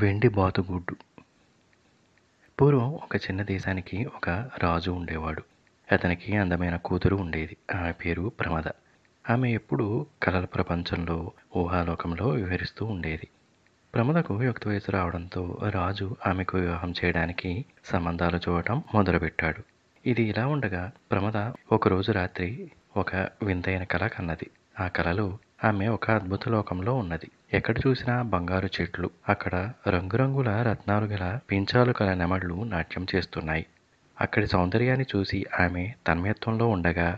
వెండి బాతుగుడ్డు పూర్వం ఒక చిన్న దేశానికి ఒక రాజు ఉండేవాడు అతనికి అందమైన కూతురు ఉండేది ఆమె పేరు ప్రమద ఆమె ఎప్పుడూ కలల ప్రపంచంలో ఊహాలోకంలో వివరిస్తూ ఉండేది ప్రమదకు యుక్త వయసు రావడంతో రాజు ఆమెకు వివాహం చేయడానికి సంబంధాలు చూడటం మొదలుపెట్టాడు ఇది ఇలా ఉండగా ప్రమద ఒకరోజు రాత్రి ఒక వింతైన కళ కన్నది ఆ కలలో ఆమె ఒక అద్భుత లోకంలో ఉన్నది ఎక్కడ చూసినా బంగారు చెట్లు అక్కడ రంగురంగుల రత్నాలు గల పింఛాలు గల నెమళ్ళు నాట్యం చేస్తున్నాయి అక్కడి సౌందర్యాన్ని చూసి ఆమె తన్మయత్వంలో ఉండగా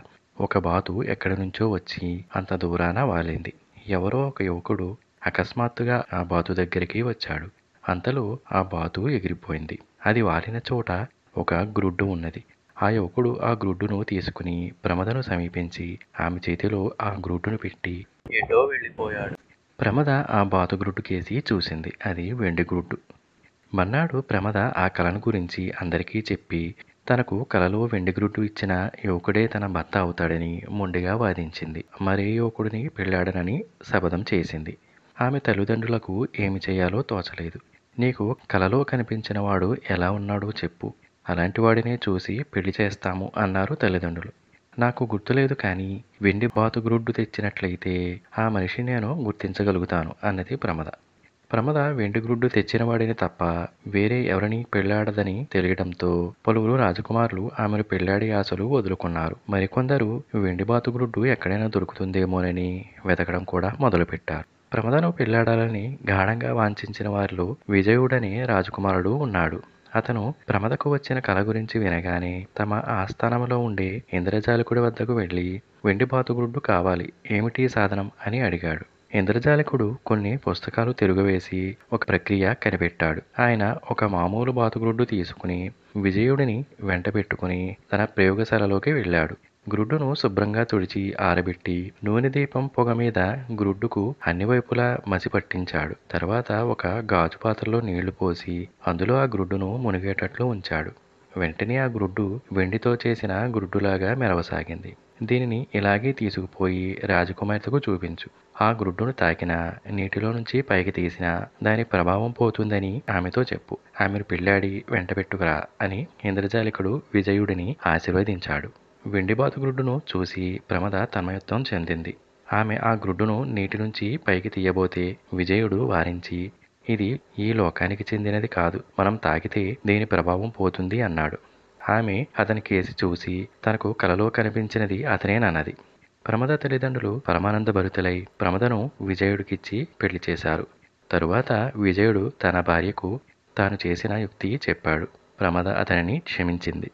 ఒక బాతు ఎక్కడి నుంచో వచ్చి అంత దూరాన వాలింది ఎవరో ఒక యువకుడు అకస్మాత్తుగా ఆ బాతు దగ్గరికి వచ్చాడు అంతలో ఆ బాతు ఎగిరిపోయింది అది వాలిన చోట ఒక గ్రుడ్డు ఉన్నది ఆ యువకుడు ఆ గ్రుడ్డును తీసుకుని ప్రమదను సమీపించి ఆమె చేతిలో ఆ గ్రుడ్డును పెట్టి ఎటో వెళ్ళిపోయాడు ప్రమద ఆ బాతుగ్రుడ్డు కేసి చూసింది అది వెండి గ్రుడ్డు మన్నాడు ప్రమద ఆ కళను గురించి అందరికీ చెప్పి తనకు కలలో వెండి గ్రుడ్డు ఇచ్చిన యువకుడే తన భర్త అవుతాడని మొండిగా వాదించింది మరే యువకుడిని పెళ్ళాడనని శపథం చేసింది ఆమె తల్లిదండ్రులకు ఏమి చేయాలో తోచలేదు నీకు కలలో కనిపించిన వాడు ఎలా ఉన్నాడో చెప్పు అలాంటి వాడినే చూసి పెళ్లి చేస్తాము అన్నారు తల్లిదండ్రులు నాకు గుర్తులేదు కానీ వెండి బాతుగ్రుడ్డు తెచ్చినట్లయితే ఆ మనిషి నేను గుర్తించగలుగుతాను అన్నది ప్రమద ప్రమద వెండి తెచ్చిన తెచ్చినవాడిని తప్ప వేరే ఎవరిని పెళ్లాడదని తెలియడంతో పలువురు రాజకుమారులు ఆమెను పెళ్లాడి ఆశలు వదులుకున్నారు మరికొందరు వెండి బాతుగ్రుడ్డు ఎక్కడైనా దొరుకుతుందేమోనని వెతకడం కూడా మొదలుపెట్టారు ప్రమదను పెళ్లాడాలని గాఢంగా వాంఛించిన వారిలో విజయుడనే రాజకుమారుడు ఉన్నాడు అతను ప్రమదకు వచ్చిన కల గురించి వినగానే తమ ఆస్థానంలో ఉండే ఇంద్రజాలకుడి వద్దకు వెళ్ళి వెండి బాతుగుడ్డు కావాలి ఏమిటి సాధనం అని అడిగాడు ఇంద్రజాలకుడు కొన్ని పుస్తకాలు తిరుగువేసి ఒక ప్రక్రియ కనిపెట్టాడు ఆయన ఒక మామూలు బాతుగుడ్డు తీసుకుని విజయుడిని వెంట తన ప్రయోగశాలలోకి వెళ్ళాడు గ్రుడ్డును శుభ్రంగా తుడిచి ఆరబెట్టి నూనె దీపం పొగ మీద గ్రుడ్డుకు అన్ని వైపులా మసి పట్టించాడు తర్వాత ఒక గాజు పాత్రలో నీళ్లు పోసి అందులో ఆ గ్రుడ్డును మునిగేటట్లు ఉంచాడు వెంటనే ఆ గ్రుడ్డు వెండితో చేసిన గ్రుడ్డులాగా మెరవసాగింది దీనిని ఇలాగే తీసుకుపోయి రాజకుమార్తెకు చూపించు ఆ గ్రుడ్డును తాకిన నీటిలో నుంచి పైకి తీసిన దాని ప్రభావం పోతుందని ఆమెతో చెప్పు ఆమెను పెళ్ళాడి వెంటబెట్టుకురా అని ఇంద్రజాలికుడు విజయుడిని ఆశీర్వదించాడు వెండిబాతు గ్రుడ్డును చూసి ప్రమద తన్మయత్వం చెందింది ఆమె ఆ గ్రుడ్డును నీటి నుంచి పైకి తీయబోతే విజయుడు వారించి ఇది ఈ లోకానికి చెందినది కాదు మనం తాకితే దీని ప్రభావం పోతుంది అన్నాడు ఆమె అతని కేసి చూసి తనకు కలలో కనిపించినది అతనేనన్నది ప్రమద తల్లిదండ్రులు పరమానంద భరితులై ప్రమదను విజయుడికిచ్చి పెళ్లి చేశారు తరువాత విజయుడు తన భార్యకు తాను చేసిన యుక్తి చెప్పాడు ప్రమద అతనిని క్షమించింది